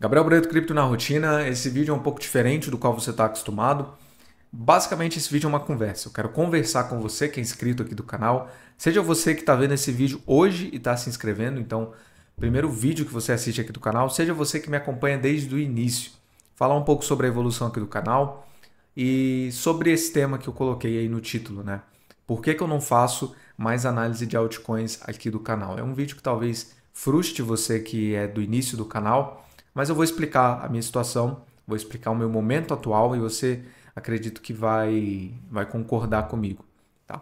Gabriel Breto Cripto na Rotina. Esse vídeo é um pouco diferente do qual você está acostumado. Basicamente, esse vídeo é uma conversa. Eu quero conversar com você que é inscrito aqui do canal. Seja você que está vendo esse vídeo hoje e está se inscrevendo, então, primeiro vídeo que você assiste aqui do canal, seja você que me acompanha desde o início. Falar um pouco sobre a evolução aqui do canal e sobre esse tema que eu coloquei aí no título, né? Por que, que eu não faço mais análise de altcoins aqui do canal? É um vídeo que talvez frustre você que é do início do canal mas eu vou explicar a minha situação, vou explicar o meu momento atual e você acredito que vai, vai concordar comigo. Tá?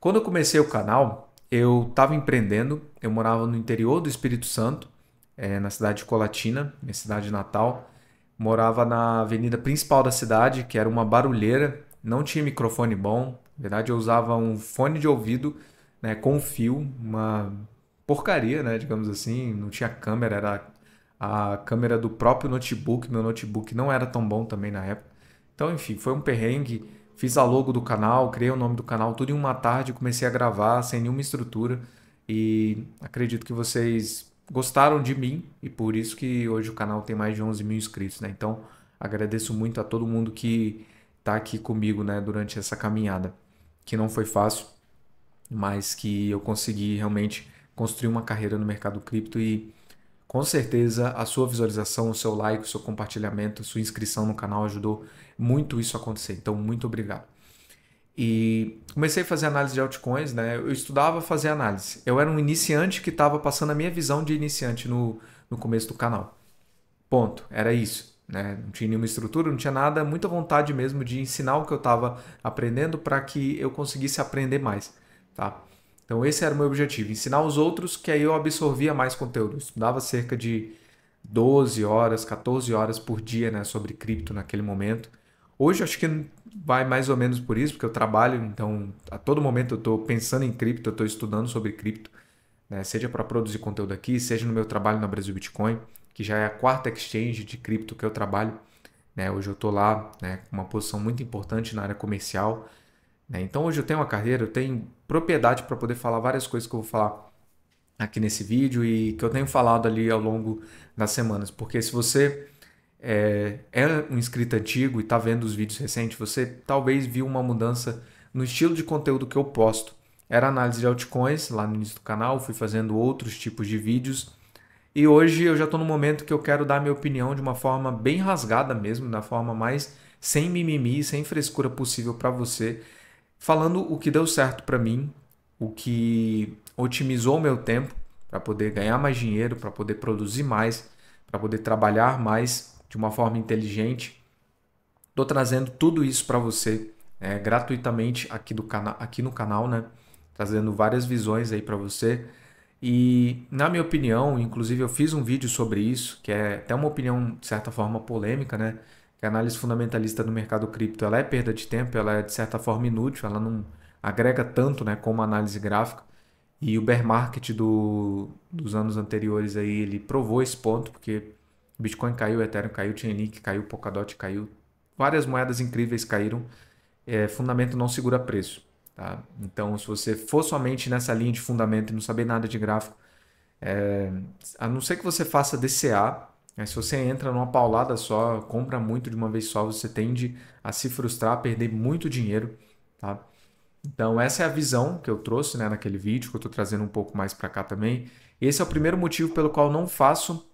Quando eu comecei o canal, eu estava empreendendo, eu morava no interior do Espírito Santo, é, na cidade de Colatina, minha cidade natal. Morava na avenida principal da cidade, que era uma barulheira, não tinha microfone bom. Na verdade, eu usava um fone de ouvido né, com fio, uma porcaria, né, digamos assim. Não tinha câmera, era a câmera do próprio notebook, meu notebook não era tão bom também na época. Então, enfim, foi um perrengue. Fiz a logo do canal, criei o nome do canal, tudo em uma tarde, comecei a gravar sem nenhuma estrutura e acredito que vocês gostaram de mim e por isso que hoje o canal tem mais de 11 mil inscritos, né? Então, agradeço muito a todo mundo que está aqui comigo, né, durante essa caminhada, que não foi fácil, mas que eu consegui realmente construir uma carreira no mercado cripto e com certeza, a sua visualização, o seu like, o seu compartilhamento, a sua inscrição no canal ajudou muito isso a acontecer. Então, muito obrigado. E comecei a fazer análise de altcoins, né? Eu estudava fazer análise. Eu era um iniciante que estava passando a minha visão de iniciante no, no começo do canal. Ponto. Era isso. Né? Não tinha nenhuma estrutura, não tinha nada, muita vontade mesmo de ensinar o que eu estava aprendendo para que eu conseguisse aprender mais. Tá? Então esse era o meu objetivo, ensinar os outros que aí eu absorvia mais conteúdo. Eu estudava cerca de 12 horas, 14 horas por dia né, sobre cripto naquele momento. Hoje acho que vai mais ou menos por isso, porque eu trabalho, então a todo momento eu estou pensando em cripto, eu estou estudando sobre cripto, né, seja para produzir conteúdo aqui, seja no meu trabalho na Brasil Bitcoin, que já é a quarta exchange de cripto que eu trabalho. Né, hoje eu estou lá né, com uma posição muito importante na área comercial, né? Então hoje eu tenho uma carreira, eu tenho propriedade para poder falar várias coisas que eu vou falar aqui nesse vídeo e que eu tenho falado ali ao longo das semanas. Porque se você é, é um inscrito antigo e está vendo os vídeos recentes, você talvez viu uma mudança no estilo de conteúdo que eu posto. Era análise de altcoins lá no início do canal, fui fazendo outros tipos de vídeos. E hoje eu já estou no momento que eu quero dar minha opinião de uma forma bem rasgada mesmo, da forma mais sem mimimi, sem frescura possível para você, falando o que deu certo para mim, o que otimizou meu tempo para poder ganhar mais dinheiro, para poder produzir mais, para poder trabalhar mais de uma forma inteligente. Estou trazendo tudo isso para você é, gratuitamente aqui, do canal, aqui no canal, né? Trazendo várias visões aí para você. E, na minha opinião, inclusive eu fiz um vídeo sobre isso, que é até uma opinião, de certa forma, polêmica, né? que a análise fundamentalista do mercado cripto ela é perda de tempo, ela é de certa forma inútil, ela não agrega tanto né, como a análise gráfica. E o bear market do, dos anos anteriores aí, ele provou esse ponto, porque Bitcoin caiu, Ethereum caiu, Chainlink caiu, Polkadot caiu, várias moedas incríveis caíram. É, fundamento não segura preço. Tá? Então, se você for somente nessa linha de fundamento e não saber nada de gráfico, é, a não ser que você faça DCA, né, se você entra numa paulada só, compra muito de uma vez só, você tende a se frustrar, a perder muito dinheiro, tá? Então, essa é a visão que eu trouxe né, naquele vídeo, que eu estou trazendo um pouco mais para cá também. Esse é o primeiro motivo pelo qual não faço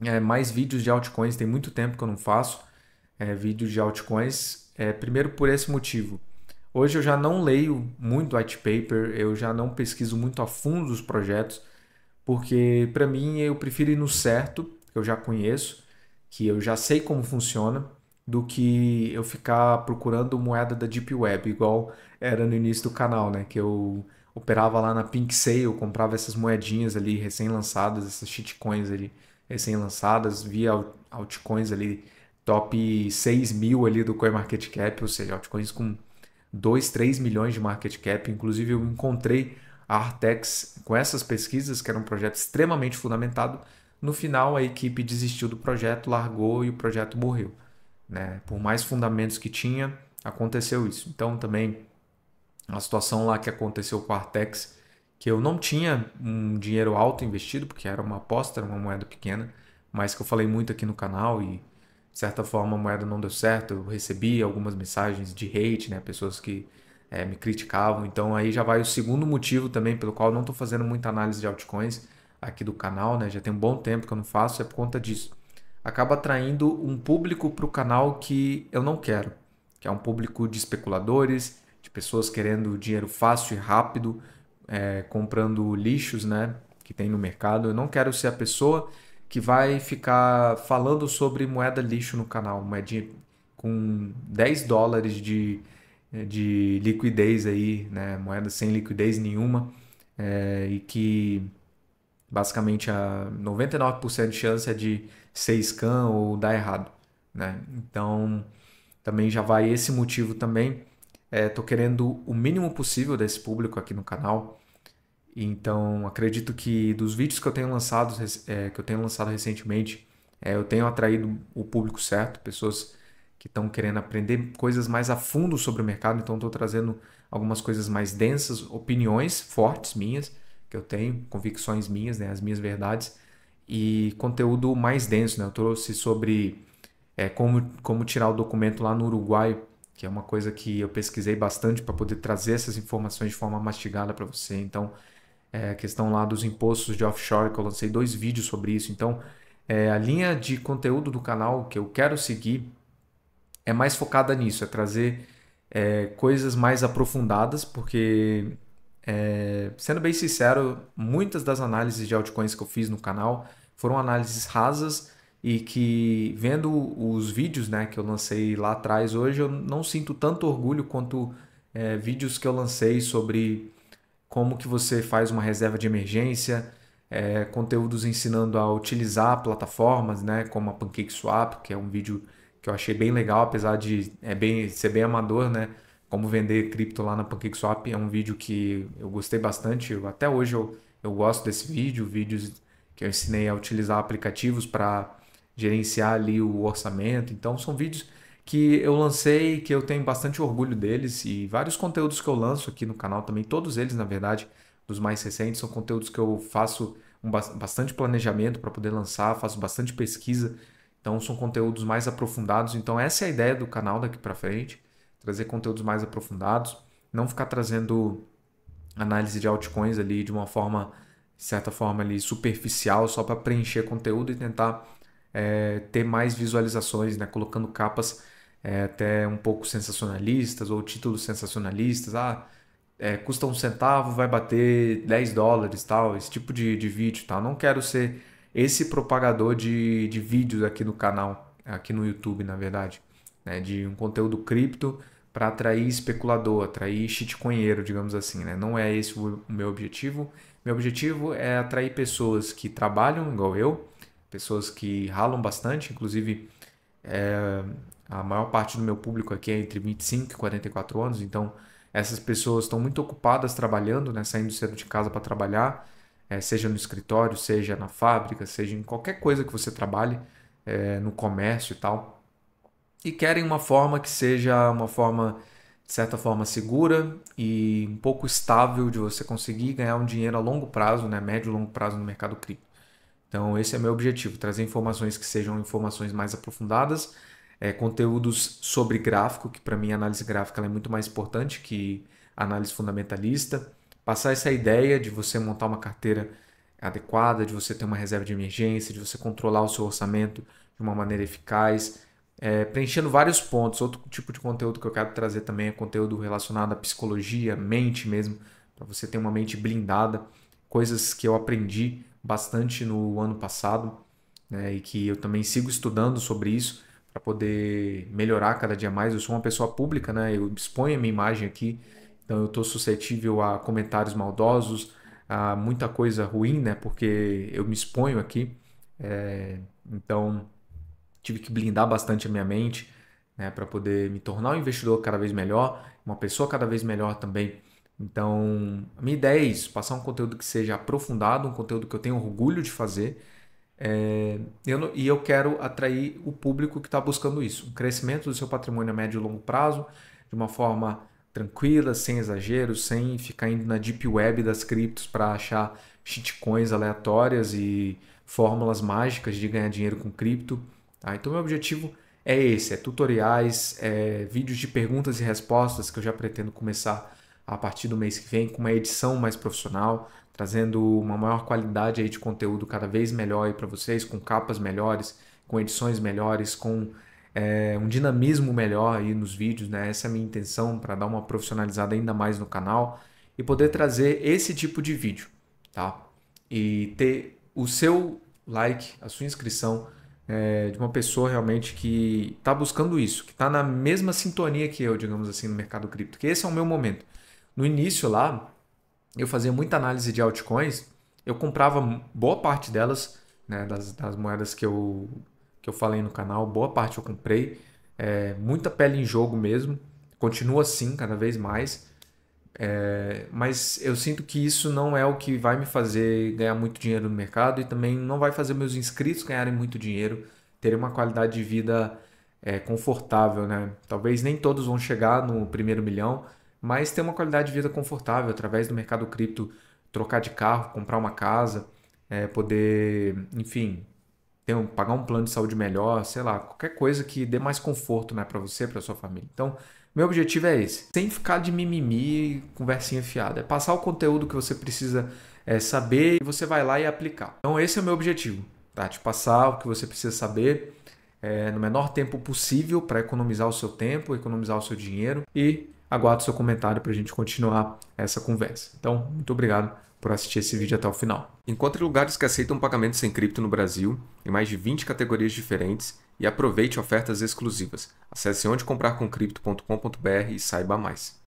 é, mais vídeos de altcoins, tem muito tempo que eu não faço é, vídeos de altcoins. É, primeiro, por esse motivo. Hoje eu já não leio muito white paper, eu já não pesquiso muito a fundo os projetos, porque para mim eu prefiro ir no certo que eu já conheço, que eu já sei como funciona, do que eu ficar procurando moeda da Deep Web, igual era no início do canal, né? Que eu operava lá na Pink Sale, comprava essas moedinhas ali recém-lançadas, essas shitcoins ali recém-lançadas, via altcoins ali top 6 mil ali do CoinMarketCap, ou seja, altcoins com 2, 3 milhões de market cap. Inclusive, eu encontrei a Artex com essas pesquisas, que era um projeto extremamente fundamentado, no final, a equipe desistiu do projeto, largou e o projeto morreu. Né? Por mais fundamentos que tinha, aconteceu isso. Então, também, a situação lá que aconteceu com a Artex, que eu não tinha um dinheiro alto investido, porque era uma aposta, era uma moeda pequena, mas que eu falei muito aqui no canal e, de certa forma, a moeda não deu certo. Eu recebi algumas mensagens de hate, né? pessoas que é, me criticavam. Então, aí já vai o segundo motivo também pelo qual eu não estou fazendo muita análise de altcoins aqui do canal, né? Já tem um bom tempo que eu não faço, é por conta disso. Acaba atraindo um público para o canal que eu não quero, que é um público de especuladores, de pessoas querendo dinheiro fácil e rápido, é, comprando lixos, né? Que tem no mercado. Eu não quero ser a pessoa que vai ficar falando sobre moeda lixo no canal, moedinha com 10 dólares de, de liquidez aí, né? Moeda sem liquidez nenhuma é, e que Basicamente, a 99% de chance é de ser scan ou dar errado. Né? Então, também já vai esse motivo também. Estou é, querendo o mínimo possível desse público aqui no canal. Então, acredito que dos vídeos que eu tenho lançado, é, que eu tenho lançado recentemente, é, eu tenho atraído o público certo, pessoas que estão querendo aprender coisas mais a fundo sobre o mercado. Então, estou trazendo algumas coisas mais densas, opiniões fortes minhas que eu tenho, convicções minhas, né, as minhas verdades, e conteúdo mais denso. Né? Eu trouxe sobre é, como, como tirar o documento lá no Uruguai, que é uma coisa que eu pesquisei bastante para poder trazer essas informações de forma mastigada para você. Então, é, a questão lá dos impostos de offshore, que eu lancei dois vídeos sobre isso. Então, é, a linha de conteúdo do canal que eu quero seguir é mais focada nisso, é trazer é, coisas mais aprofundadas, porque é, sendo bem sincero, muitas das análises de altcoins que eu fiz no canal foram análises rasas e que, vendo os vídeos né, que eu lancei lá atrás, hoje eu não sinto tanto orgulho quanto é, vídeos que eu lancei sobre como que você faz uma reserva de emergência, é, conteúdos ensinando a utilizar plataformas, né, como a PancakeSwap, que é um vídeo que eu achei bem legal, apesar de é bem, ser bem amador, né? como vender cripto lá na PancakeSwap. É um vídeo que eu gostei bastante. Eu, até hoje eu, eu gosto desse vídeo, vídeos que eu ensinei a utilizar aplicativos para gerenciar ali o orçamento. Então são vídeos que eu lancei, que eu tenho bastante orgulho deles e vários conteúdos que eu lanço aqui no canal também, todos eles, na verdade, dos mais recentes, são conteúdos que eu faço um ba bastante planejamento para poder lançar, faço bastante pesquisa, então são conteúdos mais aprofundados. Então essa é a ideia do canal daqui para frente trazer conteúdos mais aprofundados, não ficar trazendo análise de altcoins ali de uma forma, de certa forma ali superficial, só para preencher conteúdo e tentar é, ter mais visualizações, né? colocando capas é, até um pouco sensacionalistas ou títulos sensacionalistas. Ah, é, custa um centavo, vai bater 10 dólares, tal, esse tipo de, de vídeo. Tal. Não quero ser esse propagador de, de vídeos aqui no canal, aqui no YouTube, na verdade né, de um conteúdo cripto para atrair especulador, atrair shitconheiro, digamos assim. Né? Não é esse o meu objetivo. Meu objetivo é atrair pessoas que trabalham igual eu, pessoas que ralam bastante, inclusive é, a maior parte do meu público aqui é entre 25 e 44 anos, então essas pessoas estão muito ocupadas trabalhando, né, saindo cedo de casa para trabalhar, é, seja no escritório, seja na fábrica, seja em qualquer coisa que você trabalhe, é, no comércio e tal e querem uma forma que seja uma forma, de certa forma, segura e um pouco estável de você conseguir ganhar um dinheiro a longo prazo, né? médio e longo prazo no mercado cripto. Então, esse é meu objetivo: trazer informações que sejam informações mais aprofundadas, é, conteúdos sobre gráfico, que para mim a análise gráfica é muito mais importante que análise fundamentalista. Passar essa ideia de você montar uma carteira adequada, de você ter uma reserva de emergência, de você controlar o seu orçamento de uma maneira eficaz, é, preenchendo vários pontos. Outro tipo de conteúdo que eu quero trazer também é conteúdo relacionado à psicologia, mente mesmo, para você ter uma mente blindada, coisas que eu aprendi bastante no ano passado né, e que eu também sigo estudando sobre isso para poder melhorar cada dia mais. Eu sou uma pessoa pública, né? Eu exponho a minha imagem aqui, então eu estou suscetível a comentários maldosos, a muita coisa ruim, né? Porque eu me exponho aqui. É, então tive que blindar bastante a minha mente né, para poder me tornar um investidor cada vez melhor, uma pessoa cada vez melhor também. Então, a minha ideia é isso: passar um conteúdo que seja aprofundado, um conteúdo que eu tenho orgulho de fazer. É, eu, e eu quero atrair o público que está buscando isso, um crescimento do seu patrimônio a médio e longo prazo, de uma forma tranquila, sem exageros, sem ficar indo na deep web das criptos para achar shitcoins aleatórias e fórmulas mágicas de ganhar dinheiro com cripto. Tá? Então, meu objetivo é esse: é tutoriais, é vídeos de perguntas e respostas que eu já pretendo começar a partir do mês que vem com uma edição mais profissional, trazendo uma maior qualidade aí de conteúdo cada vez melhor para vocês, com capas melhores, com edições melhores, com é, um dinamismo melhor aí nos vídeos, né? Essa é a minha intenção para dar uma profissionalizada ainda mais no canal e poder trazer esse tipo de vídeo, tá? E ter o seu like, a sua inscrição é, de uma pessoa realmente que está buscando isso, que está na mesma sintonia que eu, digamos assim, no mercado cripto, que esse é o meu momento. No início lá, eu fazia muita análise de altcoins, eu comprava boa parte delas, né, das, das moedas que eu, que eu falei no canal, boa parte eu comprei, é, muita pele em jogo mesmo, continua assim cada vez mais, é, mas eu sinto que isso não é o que vai me fazer ganhar muito dinheiro no mercado e também não vai fazer meus inscritos ganharem muito dinheiro, terem uma qualidade de vida é, confortável, né? Talvez nem todos vão chegar no primeiro milhão, mas ter uma qualidade de vida confortável através do mercado cripto, trocar de carro, comprar uma casa, é, poder, enfim, ter um, pagar um plano de saúde melhor, sei lá, qualquer coisa que dê mais conforto, né, para você, para sua família. Então meu objetivo é esse, sem ficar de mimimi e conversinha fiada. É passar o conteúdo que você precisa é, saber e você vai lá e aplicar. Então esse é o meu objetivo, tá? Te passar o que você precisa saber é, no menor tempo possível para economizar o seu tempo, economizar o seu dinheiro e aguardo seu comentário para a gente continuar essa conversa. Então, muito obrigado por assistir esse vídeo até o final. Encontre lugares que aceitam pagamento sem cripto no Brasil, em mais de 20 categorias diferentes e aproveite ofertas exclusivas. Acesse ondecomprar.com.br e saiba mais.